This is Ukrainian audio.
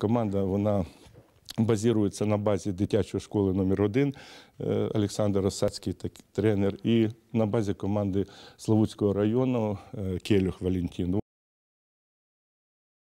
Команда вона базується на базі дитячої школи номер 1 е, Олександр Осацький, так тренер, і на базі команди Славутського району е, Келюх Валентин.